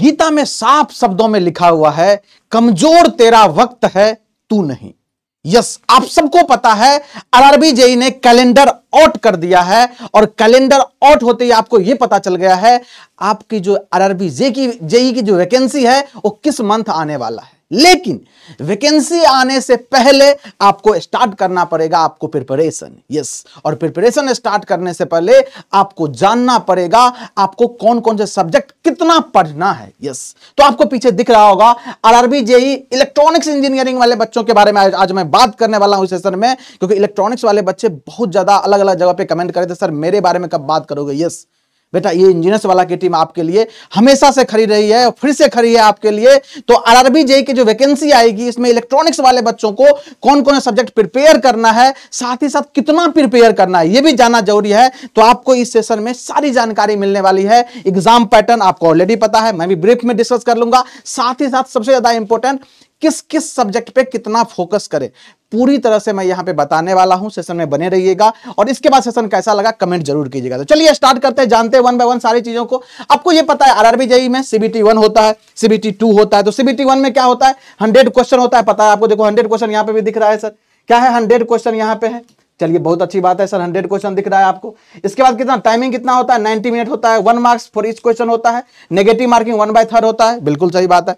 गीता में साफ शब्दों में लिखा हुआ है कमजोर तेरा वक्त है तू नहीं यस आप सबको पता है अरबी जेई ने कैलेंडर आउट कर दिया है और कैलेंडर आउट होते ही आपको यह पता चल गया है आपकी जो अरबी जे की जेई की जो वैकेंसी है वो किस मंथ आने वाला है लेकिन वैकेंसी आने से पहले आपको स्टार्ट करना पड़ेगा आपको प्रिपरेशन यस और प्रिपरेशन स्टार्ट करने से पहले आपको जानना पड़ेगा आपको कौन कौन से सब्जेक्ट कितना पढ़ना है यस तो आपको पीछे दिख रहा होगा आरआरबी जेई इलेक्ट्रॉनिक्स इंजीनियरिंग वाले बच्चों के बारे में आज, मैं बात करने वाला हूं इस सेशन में क्योंकि इलेक्ट्रॉनिक्स वाले बच्चे बहुत ज्यादा अलग अलग जगह पर कमेंट करे थे सर मेरे बारे में कब बात करोगे यस बेटा ये इंजीनियर्स वाला की टीम आपके लिए हमेशा से खड़ी रही है और फिर से खड़ी है आपके लिए तो आरआरबी जेई की जो वैकेंसी आएगी इसमें इलेक्ट्रॉनिक्स वाले बच्चों को कौन कौन सब्जेक्ट प्रिपेयर करना है साथ ही साथ कितना प्रिपेयर करना है ये भी जानना जरूरी है तो आपको इस सेशन में सारी जानकारी मिलने वाली है एग्जाम पैटर्न आपको ऑलरेडी पता है मैं भी ब्रीफ में डिस्कस कर लूंगा साथ ही साथ सबसे ज्यादा इंपॉर्टेंट किस किस सब्जेक्ट पे कितना फोकस करें पूरी तरह से मैं यहां पे बताने वाला हूं सेशन में बने रहिएगा और इसके बाद सेशन कैसा लगा कमेंट जरूर कीजिएगा तो चलिए स्टार्ट करते हैं जानते हैं वन बाय वन सारी चीजों को आपको ये पता है आरआरबी जेई e में सीबीटी वन होता है सीबीटी टू होता है तो सीबीटी वन में क्या होता है हंड्रेड क्वेश्चन होता है पता है आपको देखो हंड्रेड क्वेश्चन यहाँ पे भी दिख रहा है सर क्या है हंड्रेड क्वेश्चन यहाँ पे है चलिए बहुत अच्छी बात है सर हंड्रेड क्वेश्चन दिख रहा है आपको इसके बाद कितना टाइमिंग कितना होता है नाइन्टी मिनट होता है one marks for each question होता है negative marking one by third होता है बिल्कुल सही बात है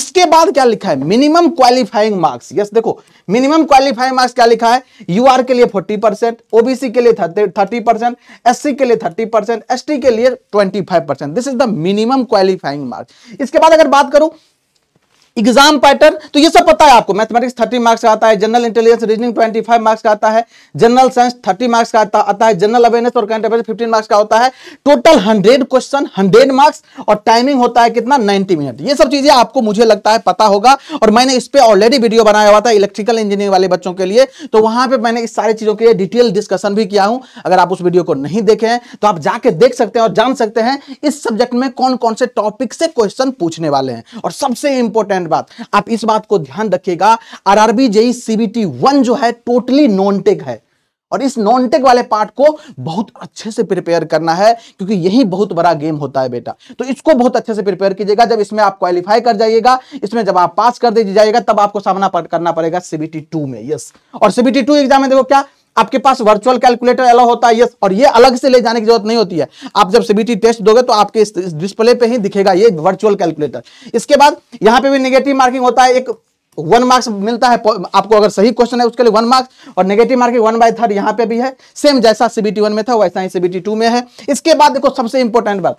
इसके बाद क्या लिखा है मिनिमम क्वालिफाइंग मार्क्स यस देखो मिनिमम क्वालिफाइंग मार्क्स क्या लिखा है यू के लिए फोर्टी परसेंट ओबीसी के लिए थर्टी परसेंट एस के लिए थर्टी परसेंट एस के लिए twenty this is the minimum qualifying marks इसके बाद अगर बात करूं एग्जाम पैटर्न तो ये सब पता है आपको मैथमेटिक्स थर्टी मार्क्स का आता है general intelligence reasoning twenty five marks का आता है जनरल साइंस थर्टी मार्क्स का आता है जनरल अवेयरनेस और करंट अफेयर फिफ्टीन मार्क्स का होता है total hundred question hundred marks और टाइमिंग होता है कितना नाइन्टी मिनट ये सब चीजें आपको मुझे लगता है पता होगा और मैंने इस पर ऑलरेडी वीडियो बनाया हुआ था इलेक्ट्रिकल इंजीनियरिंग वाले बच्चों के लिए तो वहां पर मैंने इस सारी चीजों के लिए डिटेल डिस्कशन भी किया हूं अगर आप उस वीडियो को नहीं देखे हैं तो आप जाके देख सकते हैं और जान सकते हैं इस सब्जेक्ट में कौन कौन से टॉपिक से क्वेश्चन पूछने वाले हैं और सबसे इंपॉर्टेंट इंपॉर्टेंट बात आप इस बात को ध्यान रखिएगा आरआरबी जेई सीबीटी वन जो है टोटली नॉन टेक है और इस नॉन टेक वाले पार्ट को बहुत अच्छे से प्रिपेयर करना है क्योंकि यही बहुत बड़ा गेम होता है बेटा तो इसको बहुत अच्छे से प्रिपेयर कीजिएगा जब इसमें आप क्वालिफाई कर जाइएगा इसमें जब आप पास कर दीजिएगा तब आपको सामना पर, करना पड़ेगा सीबीटी टू में यस और सीबीटी टू एग्जाम में देखो क्या आपके पास वर्चुअल कैलकुलेटर अलाउ होता है यस और ये अलग से ले जाने की जरूरत नहीं होती है आप जब सीबीटी टेस्ट दोगे तो आपके इस डिस्प्ले पे ही दिखेगा ये वर्चुअल कैलकुलेटर इसके बाद यहाँ पे भी निगेटिव मार्किंग होता है एक वन मार्क्स मिलता है आपको अगर सही क्वेश्चन है उसके लिए वन मार्क्स और negative marking one by third यहाँ पे भी है सेम जैसा सीबीटी वन में था वैसा ही सीबीटी टू में है इसके बाद देखो सबसे इंपॉर्टेंट बात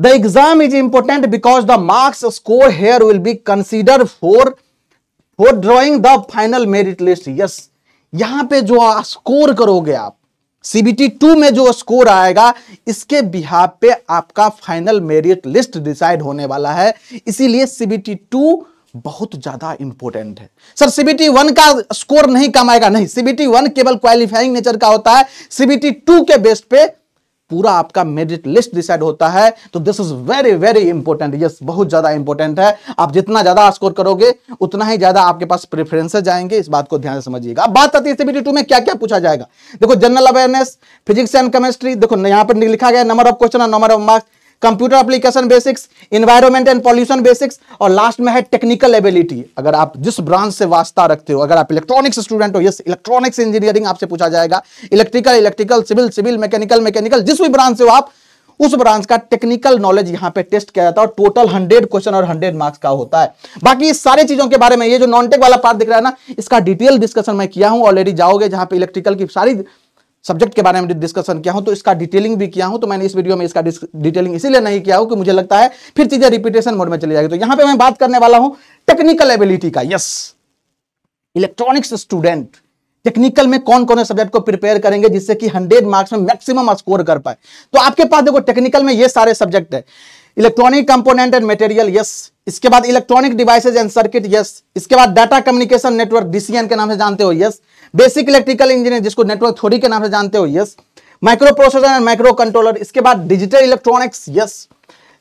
the exam is important because the marks score here will be consider for for drawing the final merit list yes यहां पे जो स्कोर करोगे आप सीबीटी टू में जो स्कोर आएगा इसके बिहाब पे आपका फाइनल मेरिट लिस्ट डिसाइड होने वाला है इसीलिए सीबीटी टू बहुत ज्यादा इंपॉर्टेंट है सर सीबीटी वन का स्कोर नहीं कम आएगा नहीं सीबीटी वन केवल क्वालिफाइंग नेचर का होता है सीबीटी टू के बेस्ट पे पूरा आपका मेरिट लिस्ट डिसाइड होता है तो this is very very important yes बहुत ज्यादा इंपॉर्टेंट है आप जितना ज्यादा स्कोर करोगे उतना ही ज्यादा आपके पास प्रेफरेंसेस जाएंगे इस बात को ध्यान से समझिएगा अब बात आती है सीबीटी टू में क्या क्या पूछा जाएगा देखो general awareness physics and chemistry देखो यहाँ पर लिखा गया नंबर ऑफ क्वेश्चन और number of marks computer application basics environment and pollution basics और लास्ट में है टेक्निकल एबिलिटी अगर आप जिस ब्रांच से वास्ता रखते हो अगर आप इलेक्ट्रॉनिक्स स्टूडेंट हो यस इलेक्ट्रॉनिक्स इंजीनियरिंग आपसे पूछा जाएगा electrical electrical civil civil mechanical mechanical जिस भी ब्रांच से हो आप उस ब्रांच का टेक्निकल नॉलेज यहाँ पे टेस्ट किया जाता है और टोटल हंड्रेड क्वेश्चन और हंड्रेड मार्क्स का होता है बाकी सारे चीजों के बारे में ये जो नॉन टेक वाला पार्ट दिख रहा है ना इसका डिटेल डिस्कशन मैं किया हूँ ऑलरेडी जाओगे जहां पे इलेक्ट्रिकल की सारी सब्जेक्ट के बारे में डिस्कशन किया हूं तो इसका डिटेलिंग भी किया हूं तो मैंने इस वीडियो में इसका डिटेलिंग इसीलिए नहीं किया हूं कि मुझे लगता है फिर चीजें रिपीटेशन मोड में चली जाएगी तो यहां पे मैं बात करने वाला हूं टेक्निकल एबिलिटी का यस इलेक्ट्रॉनिक्स स्टूडेंट टेक्निकल में कौन कौन से सब्जेक्ट को प्रिपेयर करेंगे जिससे कि हंड्रेड मार्क्स में मैक्सिमम स्कोर कर पाए तो आपके पास देखो टेक्निकल में ये सारे सब्जेक्ट है electronic component and material yes इसके बाद electronic devices and circuit yes इसके बाद डाटा कम्युनिकेशन नेटवर्क डीसीएन के नाम से जानते हो यस बेसिक इलेक्ट्रिकल इंजीनियर जिसको नेटवर्क थोड़ी के नाम से जानते हो yes micro processor and micro controller इसके बाद digital electronics yes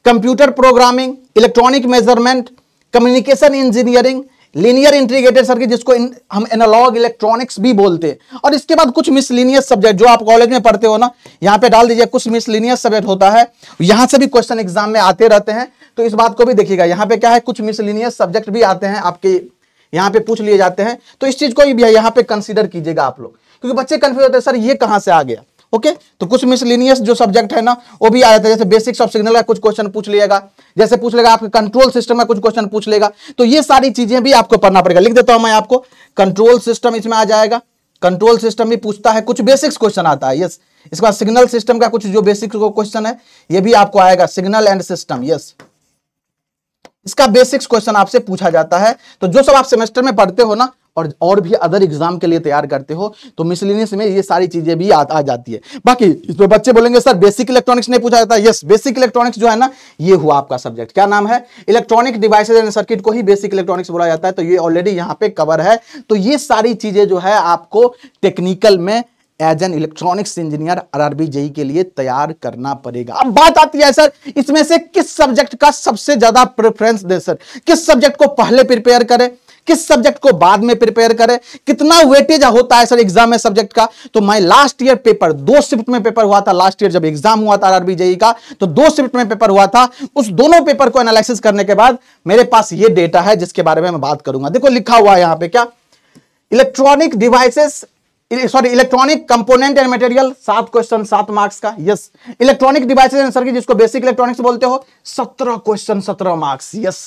computer programming electronic measurement communication engineering linear integrated circuit जिसको इन, हम एनालॉग इलेक्ट्रॉनिक्स भी बोलते हैं और इसके बाद कुछ मिसलिनियस सब्जेक्ट जो आप कॉलेज में पढ़ते हो ना यहाँ पे डाल दीजिए कुछ मिसलिनियस सब्जेक्ट होता है यहाँ से भी क्वेश्चन एग्जाम में आते रहते हैं तो इस बात को भी देखिएगा यहाँ पे क्या है कुछ मिसलिनियस सब्जेक्ट भी आते हैं आपके यहाँ पे पूछ लिए जाते हैं तो इस चीज को भी यहाँ पे कंसिडर कीजिएगा आप लोग क्योंकि बच्चे कन्फ्यूज होते हैं सर ये कहाँ से आ गया ओके तो कुछ मिसलिनियस जो सब्जेक्ट है ना वो भी आ जाता है जैसे बेसिक्स ऑफ सिग्नल का कुछ क्वेश्चन पूछ लेगा जैसे पूछ लेगा आपके कंट्रोल सिस्टम का कुछ क्वेश्चन पूछ लेगा तो ये सारी चीजें भी आपको पढ़ना पड़ेगा लिख देता हूं मैं आपको कंट्रोल सिस्टम इसमें आ जाएगा कंट्रोल सिस्टम भी पूछता है कुछ बेसिक्स क्वेश्चन आता है यस इसके बाद सिग्नल सिस्टम का कुछ जो बेसिक क्वेश्चन है ये भी आपको आएगा सिग्नल एंड सिस्टम यस इसका बेसिक्स क्वेश्चन आपसे पूछा जाता है तो जो सब आप सेमेस्टर में पढ़ते हो ना और और भी अदर एग्जाम के लिए तैयार करते हो तो मिसलिनियस में ये सारी चीजें भी आ, आ जाती है बाकी तो बच्चे बोलेंगे सर बेसिक इलेक्ट्रॉनिक्स नहीं पूछा जाता यस बेसिक इलेक्ट्रॉनिक्स जो है ना ये हुआ आपका सब्जेक्ट क्या नाम है इलेक्ट्रॉनिक डिवाइसेज एंड सर्किट को ही बेसिक इलेक्ट्रॉनिक्स बोला जाता है तो ये ऑलरेडी यहाँ पे कवर है तो ये सारी चीजें जो है आपको टेक्निकल में as an electronics engineer RRB JE के लिए तैयार करना पड़ेगा अब बात आती है सर इसमें से किस सब्जेक्ट का सबसे ज्यादा प्रेफरेंस दे सर किस सब्जेक्ट को पहले प्रिपेयर करें किस सब्जेक्ट को बाद में प्रिपेयर करें कितना वेटेज होता है सर एग्जाम में सब्जेक्ट का तो माय लास्ट ईयर पेपर दो शिफ्ट में पेपर हुआ था लास्ट ईयर जब एग्जाम हुआ था आरआरबी जेई e का तो दो शिफ्ट में पेपर हुआ था उस दोनों पेपर को एनालिसिस करने के बाद मेरे पास ये डेटा है जिसके बारे में मैं बात करूंगा देखो लिखा हुआ है यहां पर क्या electronic devices sorry electronic component and material सात क्वेश्चन सात मार्क्स का yes electronic devices and circuit जिसको बेसिक इलेक्ट्रॉनिक्स बोलते हो सत्रह क्वेश्चन सत्रह marks yes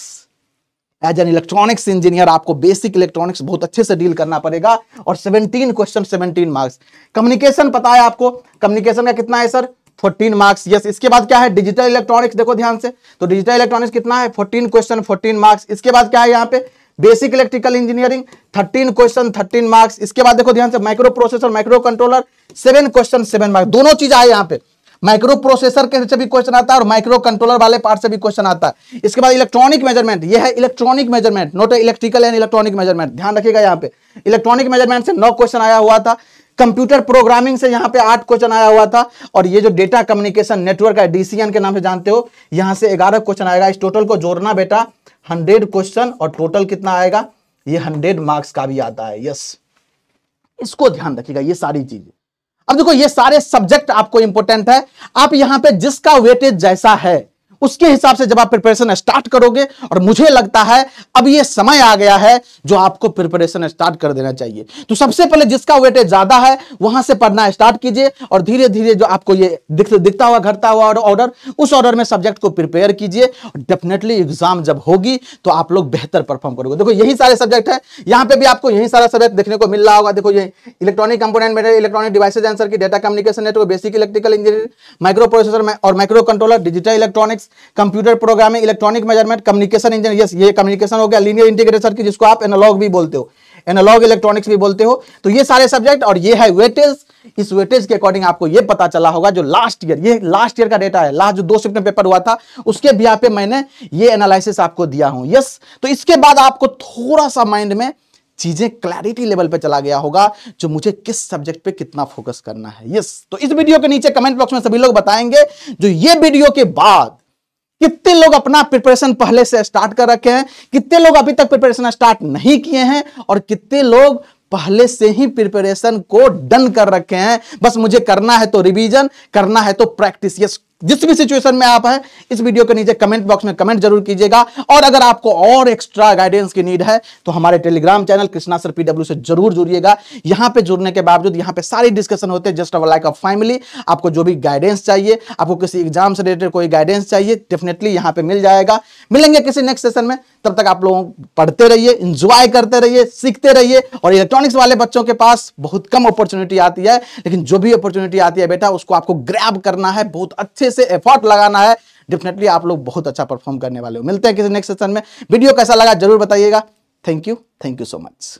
as an electronics engineer आपको बेसिक इलेक्ट्रॉनिक्स बहुत अच्छे से डील करना पड़ेगा और 17 क्वेश्चन 17 मार्क्स कम्युनिकेशन पता है आपको कम्युनिकेशन का कितना है सर 14 मार्क्स यस इसके बाद क्या है डिजिटल इलेक्ट्रॉनिक्स देखो ध्यान से तो डिजिटल इलेक्ट्रॉनिक्स कितना है 14 क्वेश्चन 14 मार्क्स इसके बाद क्या है यहाँ पे basic electrical engineering thirteen question thirteen marks इसके बाद देखो ध्यान से micro processor micro controller seven question seven marks दोनों चीज आए यहाँ पे माइक्रो प्रोसेसर के से भी क्वेश्चन आता है और माइक्रो कंट्रोलर वाले पार्ट से भी क्वेश्चन आता है इसके बाद इलेक्ट्रॉनिक मेजरमेंट ये है electronic measurement note electrical and electronic measurement ध्यान रखिएगा यहाँ पे इलेक्ट्रॉनिक मेजरमेंट से नौ क्वेश्चन आया हुआ था कंप्यूटर प्रोग्रामिंग से यहाँ पे आठ क्वेश्चन आया हुआ था और ये जो डेटा कम्युनिकेशन नेटवर्क है डीसीएन के नाम से जानते हो यहाँ से ग्यारह क्वेश्चन आएगा इस टोटल को जोड़ना बेटा हंड्रेड क्वेश्चन और टोटल कितना आएगा ये हंड्रेड मार्क्स का भी आता है यस इसको ध्यान रखिएगा ये सारी चीज अब देखो ये सारे सब्जेक्ट आपको इंपोर्टेंट है आप यहां पे जिसका वेटेज जैसा है उसके हिसाब से जब आप प्रिपरेशन स्टार्ट करोगे और मुझे लगता है अब ये समय आ गया है जो आपको प्रिपरेशन स्टार्ट कर देना चाहिए तो सबसे पहले जिसका वेटेज ज्यादा है वहां से पढ़ना स्टार्ट कीजिए और धीरे धीरे जो आपको ये दिख, दिखता हुआ घटता हुआ ऑर्डर उस ऑर्डर में सब्जेक्ट को प्रिपेयर कीजिए डेफिनेटली एग्जाम जब होगी तो आप लोग बेहतर परफॉर्म करोगे देखो यही सारे सब्जेक्ट है यहाँ पे भी आपको यही सारा सब्जेक्ट देखने को मिल रहा होगा देखो ये electronic component matter electronic devices answer की data communication network basic electrical engineer micro processor और micro controller digital electronics computer programming electronic measurement communication engineer yes ये कम्युनिकेशन हो गया लीनियर इंटीग्रेटर सर्किट जिसको आप एनालॉग भी बोलते हो एनालॉग इलेक्ट्रॉनिक्स भी बोलते हो तो ये सारे सब्जेक्ट और ये है वेटेज इस वेटेज के अकॉर्डिंग आपको ये पता चला होगा जो लास्ट ईयर ये लास्ट ईयर का डेटा है लास्ट जो दो शिफ्ट में पेपर हुआ था उसके बिहार पे मैंने ये एनालिसिस आपको दिया हूं यस तो इसके बाद आपको थोड़ा सा माइंड में चीजें क्लैरिटी लेवल पे चला गया होगा जो मुझे किस सब्जेक्ट पे कितना फोकस करना है यस तो इस वीडियो के नीचे कमेंट बॉक्स में सभी लोग बताएंगे जो ये वीडियो के बाद कितने लोग अपना प्रिपरेशन पहले से स्टार्ट कर रखे हैं कितने लोग अभी तक प्रिपरेशन स्टार्ट नहीं किए हैं और कितने लोग पहले से ही प्रिपरेशन को डन कर रखे हैं बस मुझे करना है तो रिवीजन करना है तो प्रैक्टिस ये जिस भी सिचुएशन में आप हैं इस वीडियो के नीचे कमेंट बॉक्स में कमेंट जरूर कीजिएगा और अगर आपको और एक्स्ट्रा गाइडेंस की नीड है तो हमारे telegram channel Krishna sir PW से जरूर जुड़िएगा यहाँ पे जुड़ने के बावजूद यहाँ पे सारी डिस्कशन होते हैं just our like a family आपको जो भी गाइडेंस चाहिए आपको किसी एग्जाम से रिलेटेड कोई गाइडेंस चाहिए डेफिनेटली यहाँ पे मिल जाएगा मिलेंगे किसी नेक्स्ट सेशन में तब तक आप लोगों पढ़ते रहिए इंजॉय करते रहिए सीखते रहिए और इलेक्ट्रॉनिक्स वाले बच्चों के पास बहुत कम अपॉर्चुनिटी आती है लेकिन जो भी अपॉर्चुनिटी आती है बेटा उसको आपको ग्रैब करना है बहुत अच्छे से एफर्ट लगाना है डेफिनेटली आप लोग बहुत अच्छा परफॉर्म करने वाले हो मिलते हैं किसी नेक्स्ट सेशन में वीडियो कैसा लगा जरूर बताइएगा thank you thank you so much